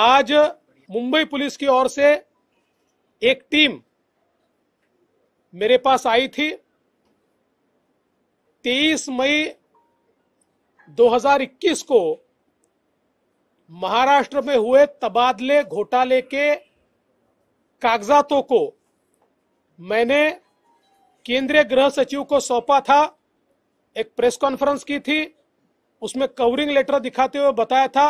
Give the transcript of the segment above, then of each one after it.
आज मुंबई पुलिस की ओर से एक टीम मेरे पास आई थी 23 मई 2021 को महाराष्ट्र में हुए तबादले घोटाले के कागजातों को मैंने केंद्रीय गृह सचिव को सौंपा था एक प्रेस कॉन्फ्रेंस की थी उसमें कवरिंग लेटर दिखाते हुए बताया था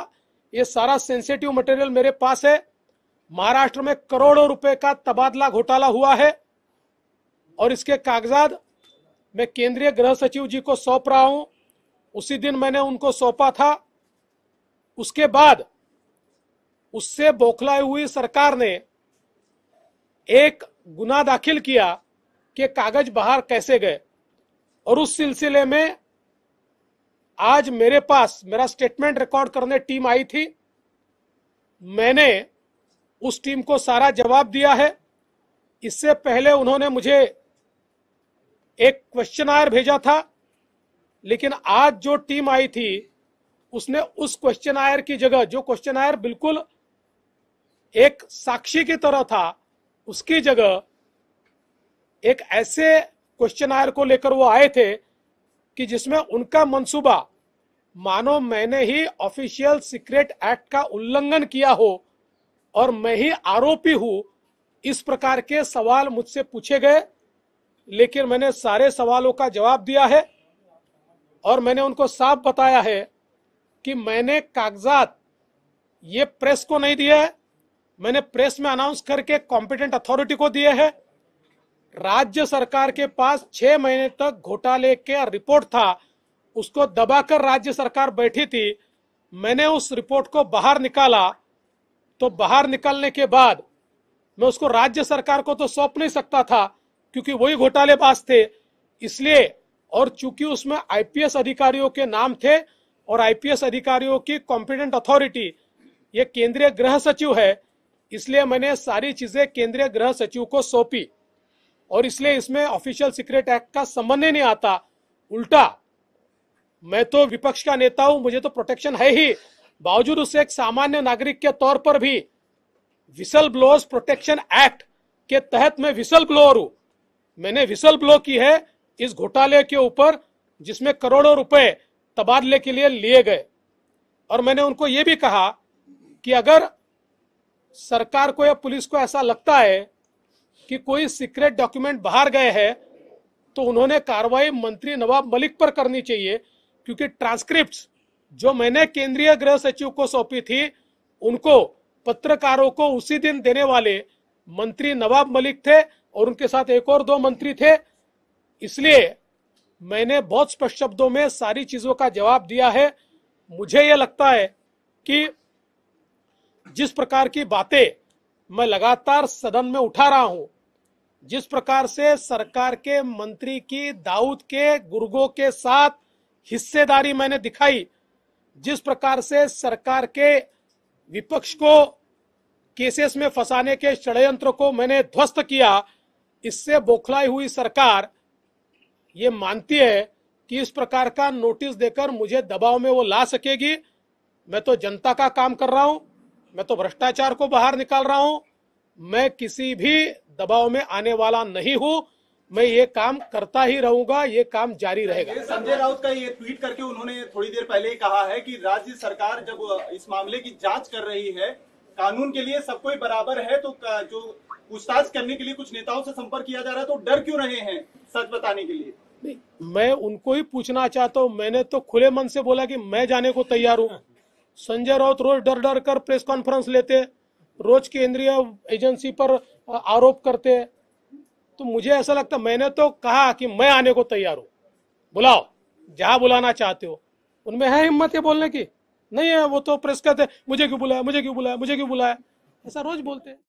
ये सारा सेंसिटिव मटेरियल मेरे पास है महाराष्ट्र में करोड़ों रुपए का तबादला घोटाला हुआ है और इसके कागजात मैं केंद्रीय गृह सचिव जी को सौंप रहा हूं उसी दिन मैंने उनको सौंपा था उसके बाद उससे बौखलाई हुई सरकार ने एक गुना दाखिल किया कि कागज बाहर कैसे गए और उस सिलसिले में आज मेरे पास मेरा स्टेटमेंट रिकॉर्ड करने टीम आई थी मैंने उस टीम को सारा जवाब दिया है इससे पहले उन्होंने मुझे एक क्वेश्चन आयर भेजा था लेकिन आज जो टीम आई थी उसने उस क्वेश्चन आयर की जगह जो क्वेश्चन आयर बिल्कुल एक साक्षी की तरह था उसकी जगह एक ऐसे क्वेश्चन आयर को लेकर वो आए थे कि जिसमें उनका मंसूबा मानो मैंने ही ऑफिशियल सीक्रेट एक्ट का उल्लंघन किया हो और मैं ही आरोपी हूं इस प्रकार के सवाल मुझसे पूछे गए लेकिन मैंने सारे सवालों का जवाब दिया है और मैंने उनको साफ बताया है कि मैंने कागजात ये प्रेस को नहीं दिए है मैंने प्रेस में अनाउंस करके कॉम्पिटेंट अथॉरिटी को दिए है राज्य सरकार के पास छह महीने तक घोटाले के रिपोर्ट था उसको दबाकर राज्य सरकार बैठी थी मैंने उस रिपोर्ट को बाहर निकाला तो बाहर निकालने के बाद मैं उसको राज्य सरकार को तो सौंप नहीं सकता था क्योंकि वही घोटाले पास थे इसलिए और चूंकि उसमें आईपीएस अधिकारियों के नाम थे और आईपीएस अधिकारियों की कॉम्पिटेंट अथॉरिटी ये केंद्रीय गृह सचिव है इसलिए मैंने सारी चीजें केंद्रीय गृह सचिव को सौंपी और इसलिए इसमें ऑफिशियल सीक्रेट एक्ट का संबंध ही नहीं आता उल्टा मैं तो विपक्ष का नेता हूं मुझे तो प्रोटेक्शन है ही बावजूद उसे एक सामान्य नागरिक के तौर पर भी विसल ब्लोअर्स प्रोटेक्शन एक्ट के तहत मैं विसल ब्लोअर हूं मैंने विसल ब्लो की है इस घोटाले के ऊपर जिसमें करोड़ों रुपए तबादले के लिए लिए गए और मैंने उनको यह भी कहा कि अगर सरकार को या पुलिस को ऐसा लगता है कि कोई सीक्रेट डॉक्यूमेंट बाहर गए हैं तो उन्होंने कार्रवाई मंत्री नवाब मलिक पर करनी चाहिए क्योंकि ट्रांसक्रिप्ट जो मैंने केंद्रीय गृह सचिव को सौंपी थी उनको पत्रकारों को उसी दिन देने वाले मंत्री नवाब मलिक थे और उनके साथ एक और दो मंत्री थे इसलिए मैंने बहुत स्पष्ट शब्दों में सारी चीजों का जवाब दिया है मुझे यह लगता है कि जिस प्रकार की बातें मैं लगातार सदन में उठा रहा हूं जिस प्रकार से सरकार के मंत्री की दाऊद के गुर्गों के साथ हिस्सेदारी मैंने दिखाई जिस प्रकार से सरकार के विपक्ष को केसेस में फंसाने के षडयंत्र को मैंने ध्वस्त किया इससे बौखलाई हुई सरकार ये मानती है कि इस प्रकार का नोटिस देकर मुझे दबाव में वो ला सकेगी मैं तो जनता का काम कर रहा हूं मैं तो भ्रष्टाचार को बाहर निकाल रहा हूं मैं किसी भी दबाव में आने वाला नहीं हूं मैं ये काम करता ही रहूंगा ये काम जारी रहेगा संजय राउत का ये ट्वीट करके उन्होंने थोड़ी देर पहले ही कहा है कि राज्य सरकार जब इस मामले की जांच कर रही है कानून के लिए सबको बराबर है तो जो पूछताछ करने के लिए कुछ नेताओं से संपर्क किया जा रहा है तो डर क्यों रहे हैं सच बताने के लिए नहीं मैं उनको ही पूछना चाहता हूँ मैंने तो खुले मन से बोला की मैं जाने को तैयार हूँ संजय राउत रोज डर डर कर प्रेस कॉन्फ्रेंस लेते हैं रोज केंद्रीय एजेंसी पर आरोप करते तो मुझे ऐसा लगता मैंने तो कहा कि मैं आने को तैयार हूं बुलाओ जहाँ बुलाना चाहते हो उनमें है हिम्मत है बोलने की नहीं है वो तो प्रेस करते मुझे क्यों बुलाया मुझे क्यों बुलाया मुझे क्यों बुलाया ऐसा रोज बोलते हैं